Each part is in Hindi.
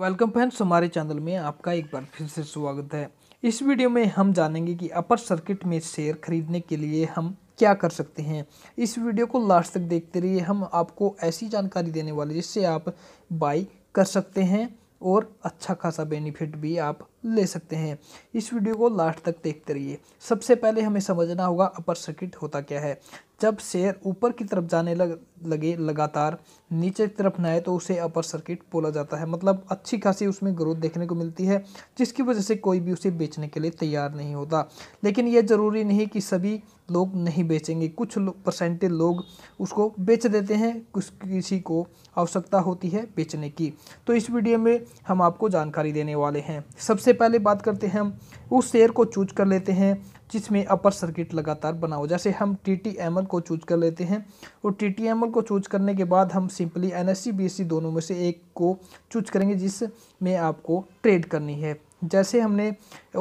वेलकम फ्रेंड्स हमारे चैनल में आपका एक बार फिर से स्वागत है इस वीडियो में हम जानेंगे कि अपर सर्किट में शेयर खरीदने के लिए हम क्या कर सकते हैं इस वीडियो को लास्ट तक देखते रहिए हम आपको ऐसी जानकारी देने वाले जिससे आप बाई कर सकते हैं और अच्छा खासा बेनिफिट भी आप ले सकते हैं इस वीडियो को लास्ट तक देखते रहिए सबसे पहले हमें समझना होगा अपर सर्किट होता क्या है जब शेयर ऊपर की तरफ जाने लग लगे लगातार नीचे की तरफ ना आए तो उसे अपर सर्किट बोला जाता है मतलब अच्छी खासी उसमें ग्रोथ देखने को मिलती है जिसकी वजह से कोई भी उसे बेचने के लिए तैयार नहीं होता लेकिन यह ज़रूरी नहीं कि सभी लोग नहीं बेचेंगे कुछ लो, परसेंटेज लोग उसको बेच देते हैं कुछ किसी को आवश्यकता होती है बेचने की तो इस वीडियो में हम आपको जानकारी देने वाले हैं सबसे सबसे पहले बात करते हैं हम उस शेयर को चूज कर लेते हैं जिसमें अपर सर्किट लगातार बना हो जैसे हम टी टी एम एल को चूज कर लेते हैं और टी टी एम एल को चूज करने के बाद हम simply N S C B S C दोनों में से एक को चूज करेंगे जिसमें आपको ट्रेड करनी है जैसे हमने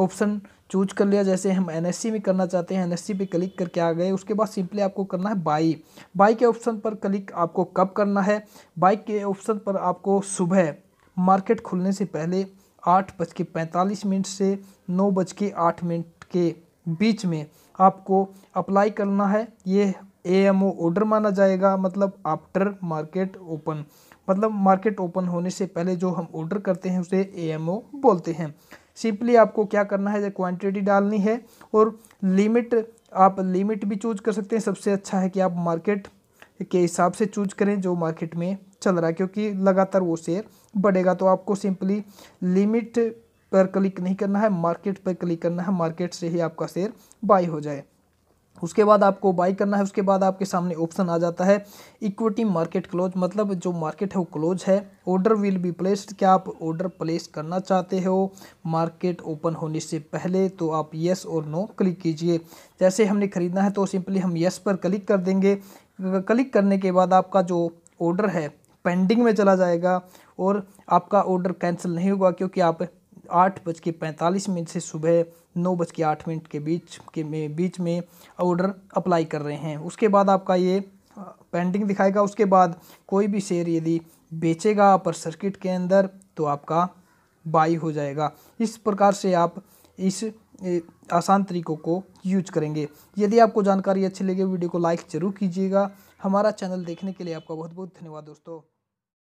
ऑप्शन चूज कर लिया जैसे हम एन में करना चाहते हैं एन पे क्लिक करके आ गए उसके बाद सिंपली आपको करना है बाई बाई के ऑप्शन पर क्लिक आपको कब करना है बाई के ऑप्शन पर आपको सुबह मार्केट खुलने से पहले आठ बज के पैंतालीस मिनट से नौ बज के आठ मिनट के बीच में आपको अप्लाई करना है ये ए एम ओ ऑर्डर माना जाएगा मतलब आफ्टर मार्केट ओपन मतलब मार्केट ओपन होने से पहले जो हम ऑर्डर करते हैं उसे ए एम ओ बोलते हैं सिंपली आपको क्या करना है क्वांटिटी डालनी है और लिमिट आप लिमिट भी चूज कर सकते हैं सबसे अच्छा है कि आप मार्केट के हिसाब से चूज करें जो मार्केट में चल रहा है क्योंकि लगातार वो शेयर बढ़ेगा तो आपको सिंपली लिमिट पर क्लिक नहीं करना है मार्केट पर क्लिक करना है मार्केट से ही आपका शेयर बाई हो जाए उसके बाद आपको बाई करना है उसके बाद आपके सामने ऑप्शन आ जाता है इक्विटी मार्केट क्लोज मतलब जो मार्केट है वो क्लोज है ऑर्डर विल बी प्लेस्ड क्या आप ऑर्डर प्लेस करना चाहते हो मार्केट ओपन होने से पहले तो आप यस और नो क्लिक कीजिए जैसे हमने ख़रीदना है तो सिंपली हम यस पर क्लिक कर देंगे क्लिक करने के बाद आपका जो ऑर्डर है पेंडिंग में चला जाएगा और आपका ऑर्डर कैंसिल नहीं होगा क्योंकि आप आठ बज के पैंतालीस मिनट से सुबह नौ बज के आठ मिनट के बीच के में बीच में ऑर्डर अप्लाई कर रहे हैं उसके बाद आपका ये पेंडिंग दिखाएगा उसके बाद कोई भी शेयर यदि बेचेगा अपर सर्किट के अंदर तो आपका बाई हो जाएगा इस प्रकार से आप इस आसान तरीकों को यूज करेंगे यदि आपको जानकारी अच्छी लगे वीडियो को लाइक ज़रूर कीजिएगा हमारा चैनल देखने के लिए आपका बहुत बहुत धन्यवाद दोस्तों